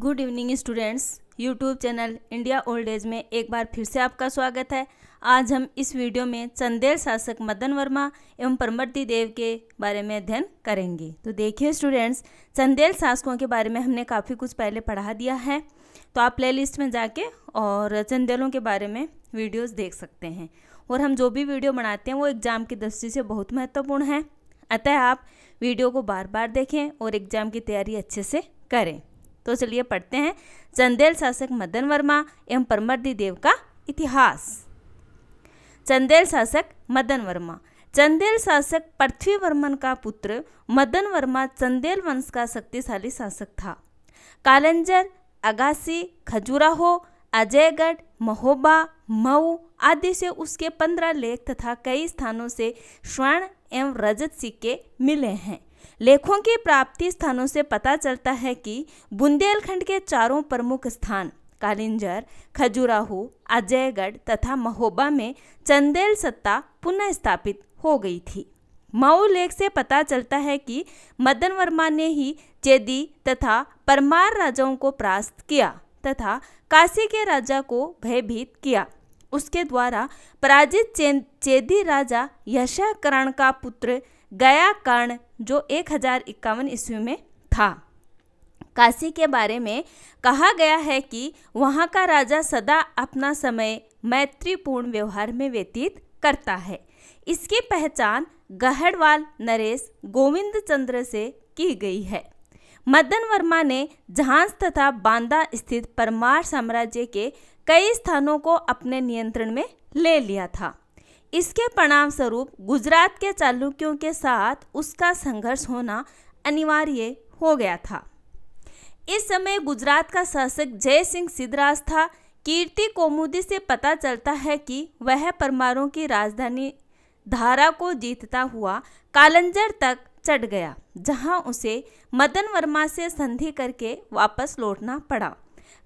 good evening students YouTube channel India old age में एक बार फिर से आपका स्वागत है आज हम इस वीडियो में चंदेल शासक मदन वर्मा एवं परमर्ती देव के बारे में अध्ययन करेंगे तो देखिए स्टूडेंट्स चंदेल शासकों के बारे में हमने काफ़ी कुछ पहले पढ़ा दिया है तो आप प्ले में जाके और चंदेलों के बारे में वीडियोज़ देख सकते हैं और हम जो भी वीडियो बनाते हैं वो एग्ज़ाम की दृष्टि से बहुत महत्वपूर्ण है अतः आप वीडियो को बार बार देखें और एग्ज़ाम की तैयारी अच्छे से करें तो चलिए पढ़ते हैं चंदेल शासक मदन वर्मा एवं परमर्दी देव का इतिहास चंदेल शासक मदन वर्मा चंदेल शासक पृथ्वी वर्मन का पुत्र मदन वर्मा चंदेल वंश का शक्तिशाली शासक था कालंजर अगासी खजुराहो अजयगढ़ महोबा मऊ आदि से उसके पंद्रह लेख तथा कई स्थानों से स्वर्ण एवं रजत सिक्के मिले हैं लेखों के प्राप्ति स्थानों से पता चलता है कि बुंदेलखंड के चारों प्रमुख स्थान कालिंजर खजुराहो अजयगढ़ तथा महोबा में चंदेल सत्ता पुनः स्थापित हो गई थी मऊ लेख से पता चलता है कि मदन वर्मा ने ही चेदी तथा परमार राजाओं को परास्त किया तथा काशी के राजा को भयभीत किया उसके द्वारा पराजित चेदी राजा यशकरण का पुत्र गया कर्ण जो एक हजार इक्यावन ईस्वी में था काशी के बारे में कहा गया है कि वहाँ का राजा सदा अपना समय मैत्रीपूर्ण व्यवहार में व्यतीत करता है इसकी पहचान गहड़वाल नरेश गोविंद चंद्र से की गई है मदन वर्मा ने झांस तथा बांदा स्थित परमार साम्राज्य के कई स्थानों को अपने नियंत्रण में ले लिया था इसके परिणाम स्वरूप गुजरात के चालुक्यों के साथ उसका संघर्ष होना अनिवार्य हो गया था इस समय गुजरात का शासक जय सिंह सिद्धराज था कीर्ति कोमुदी से पता चलता है कि वह परमारों की राजधानी धारा को जीतता हुआ कालंजर तक चढ़ गया जहां उसे मदन वर्मा से संधि करके वापस लौटना पड़ा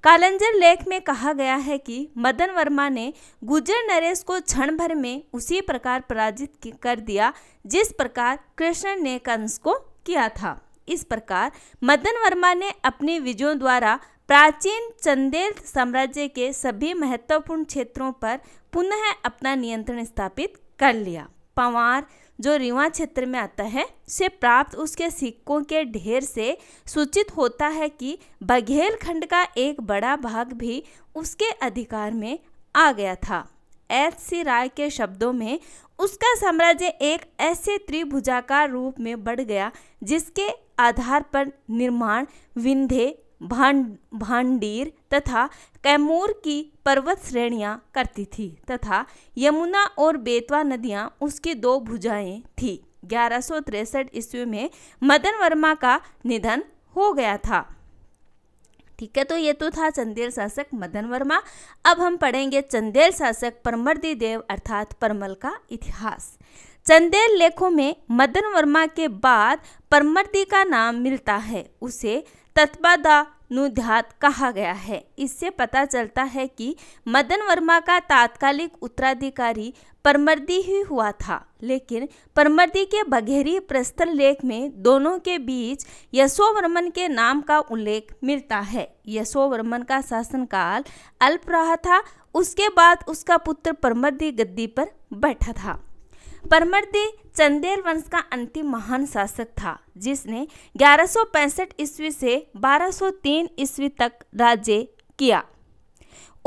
कालंजर लेख में कहा गया है कि मदन वर्मा ने गुजर नरेश को क्षण भर में उसी प्रकार पराजित कर दिया जिस प्रकार कृष्ण ने कंस को किया था इस प्रकार मदन वर्मा ने अपने विजयों द्वारा प्राचीन चंदेल साम्राज्य के सभी महत्वपूर्ण क्षेत्रों पर पुनः अपना नियंत्रण स्थापित कर लिया पंवार जो रीवा क्षेत्र में आता है से प्राप्त उसके सिक्कों के ढेर से सूचित होता है कि बघेल खंड का एक बड़ा भाग भी उसके अधिकार में आ गया था एच सी राय के शब्दों में उसका साम्राज्य एक ऐसे त्रिभुजाकार रूप में बढ़ गया जिसके आधार पर निर्माण विंध्य भांडीर तथा कैमूर की पर्वत श्रेणियाँ करती थी तथा यमुना और बेतवा नदियाँ उसकी दो भुजाएं थी ग्यारह सौ ईस्वी में मदन वर्मा का निधन हो गया था ठीक है तो ये तो था चंदेल शासक मदन वर्मा अब हम पढ़ेंगे चंदेल शासक परमर्दी देव अर्थात परमल का इतिहास चंदेल लेखों में मदन वर्मा के बाद परमर्दी का नाम मिलता है उसे तत्वादा नुध्यात कहा गया है इससे पता चलता है कि मदन वर्मा का तात्कालिक उत्तराधिकारी परमर्दी ही हुआ था लेकिन परमर्दी के बघेरी प्रस्तर लेख में दोनों के बीच यशोवर्मन के नाम का उल्लेख मिलता है यशोवर्मन का शासनकाल अल्प रहा था उसके बाद उसका पुत्र परमर्दी गद्दी पर बैठा था परमर्दी चंदेल वंश का अंतिम महान शासक था जिसने 1165 ईस्वी से 1203 ईस्वी तक राज्य किया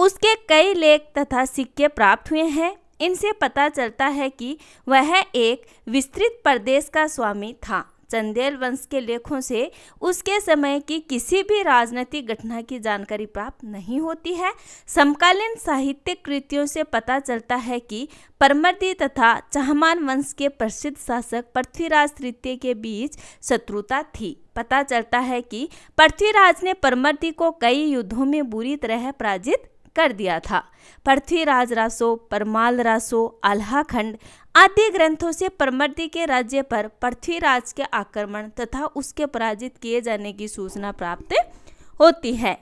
उसके कई लेख तथा सिक्के प्राप्त हुए हैं इनसे पता चलता है कि वह एक विस्तृत प्रदेश का स्वामी था चंदेल वंश के लेखों से उसके समय की किसी भी राजनीतिक घटना की जानकारी प्राप्त नहीं होती है समकालीन साहित्य कृतियों से पता चलता है कि परमर्दी तथा चहमान वंश के प्रसिद्ध शासक पृथ्वीराज तृतीय के बीच शत्रुता थी पता चलता है कि पृथ्वीराज ने परमर्दी को कई युद्धों में बुरी तरह पराजित कर दिया था पृथ्वीराज रासो परमाल रासो आल्हाखंड आदि ग्रंथों से परमर्दि के राज्य पर पृथ्वीराज के आक्रमण तथा उसके पराजित किए जाने की सूचना प्राप्त होती है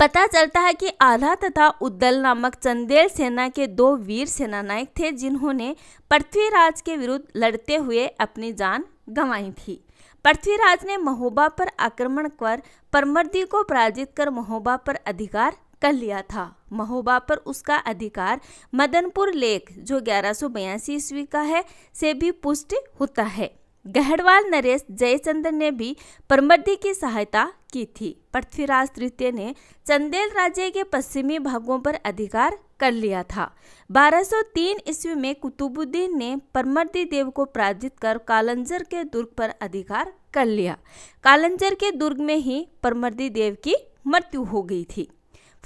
पता चलता है कि आधा तथा उद्दल नामक चंदेल सेना के दो वीर सेनानायक थे जिन्होंने पृथ्वीराज के विरुद्ध लड़ते हुए अपनी जान गंवाई थी पृथ्वीराज ने महोबा पर आक्रमण कर परमर्दी को पराजित कर महोबा पर अधिकार कर लिया था महोबा पर उसका अधिकार मदनपुर लेख जो ग्यारह सौ बयासी ईस्वी का है से भी पुष्ट होता है गहड़वाल नरेश जयचंद्र ने भी परमर्दी की सहायता की थी पृथ्वीराज तृतीय ने चंदेल राज्य के पश्चिमी भागों पर अधिकार कर लिया था 1203 ईस्वी में कुतुबुद्दीन ने परमर्दी देव को पराजित कर कालंजर के दुर्ग पर अधिकार कर लिया कालंजर के दुर्ग में ही परमर्दी देव की मृत्यु हो गई थी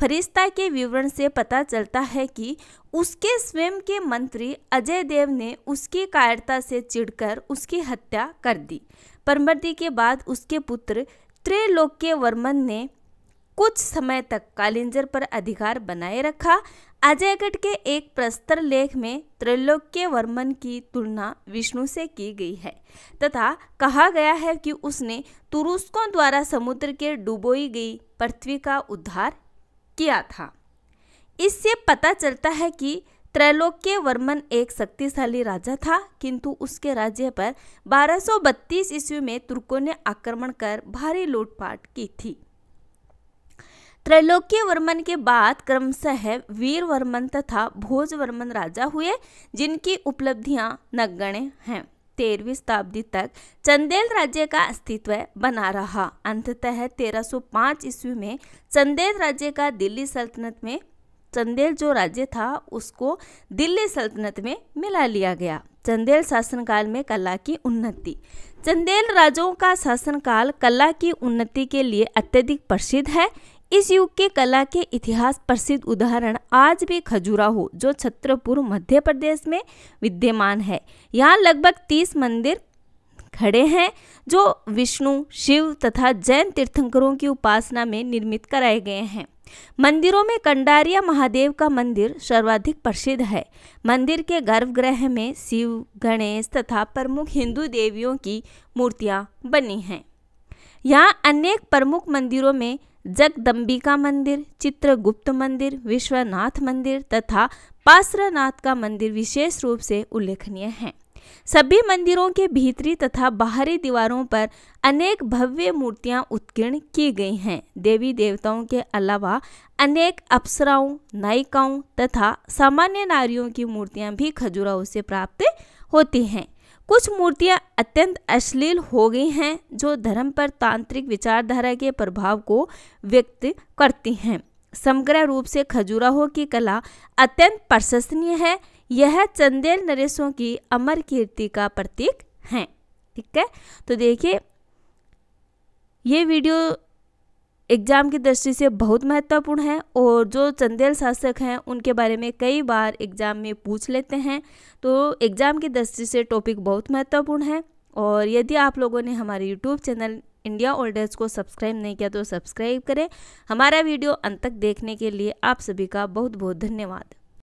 फरिश्ता के विवरण से पता चलता है कि उसके स्वयं के मंत्री अजय देव ने उसकी कायरता से चिढ़कर उसकी हत्या कर दी परमर्दी के बाद उसके पुत्र त्रैलोक्य वर्मन ने कुछ समय तक कालिंजर पर अधिकार बनाए रखा अजयगढ़ के एक प्रस्तर लेख में त्रिलोक्य वर्मन की तुलना विष्णु से की गई है तथा कहा गया है कि उसने तुरुस्कों द्वारा समुद्र के डुबोई गई पृथ्वी का उद्धार किया था इससे पता चलता है कि त्रैलोक्य वर्मन एक शक्तिशाली राजा था किंतु उसके राज्य पर 1232 ईस्वी में तुर्कों ने आक्रमण कर भारी लूटपाट की थी त्रैलोक्य वर्मन के बाद क्रमशः वीर वर्मन तथा भोज वर्मन राजा हुए जिनकी उपलब्धियां नगण्य हैं तेरहवीं शताब्दी तक चंदेल राज्य का अस्तित्व बना रहा अंततः 1305 ईस्वी में चंदेल राज्य का दिल्ली सल्तनत में चंदेल जो राज्य था उसको दिल्ली सल्तनत में मिला लिया गया चंदेल शासनकाल में कला की उन्नति चंदेल राजाओं का शासनकाल कला की उन्नति के लिए अत्यधिक प्रसिद्ध है इस युग के कला के इतिहास प्रसिद्ध उदाहरण आज भी खजुराहो जो छत्रपुर मध्य प्रदेश में विद्यमान है यहाँ लगभग तीस मंदिर खड़े हैं जो विष्णु शिव तथा जैन तीर्थंकरों की उपासना में निर्मित कराए गए हैं मंदिरों में कंडारिया महादेव का मंदिर सर्वाधिक प्रसिद्ध है मंदिर के गर्भगृह में शिव गणेश तथा प्रमुख हिंदू देवियों की मूर्तियाँ बनी हैं यहाँ अनेक प्रमुख मंदिरों में जगदम्बिका मंदिर चित्रगुप्त मंदिर विश्वनाथ मंदिर तथा पासरनाथ का मंदिर विशेष रूप से उल्लेखनीय है सभी मंदिरों के भीतरी तथा बाहरी दीवारों पर अनेक भव्य मूर्तियां उत्कीर्ण की गई हैं देवी देवताओं के अलावा अनेक अप्सराओं नायिकाओं तथा सामान्य नारियों की मूर्तियां भी खजुराहो से प्राप्त होती हैं कुछ मूर्तियां अत्यंत अश्लील हो गई हैं जो धर्म पर तांत्रिक विचारधारा के प्रभाव को व्यक्त करती हैं समग्र रूप से खजुराहो की कला अत्यंत प्रशंसनीय है यह चंदेल नरेशों की अमर कीर्ति का प्रतीक है ठीक है तो देखिए ये वीडियो एग्जाम की दृष्टि से बहुत महत्वपूर्ण है और जो चंदेल शासक हैं उनके बारे में कई बार एग्जाम में पूछ लेते हैं तो एग्जाम की दृष्टि से टॉपिक बहुत महत्वपूर्ण है और यदि आप लोगों ने हमारे यूट्यूब चैनल इंडिया ओल्डर्स को सब्सक्राइब नहीं किया तो सब्सक्राइब करें हमारा वीडियो अंत तक देखने के लिए आप सभी का बहुत बहुत धन्यवाद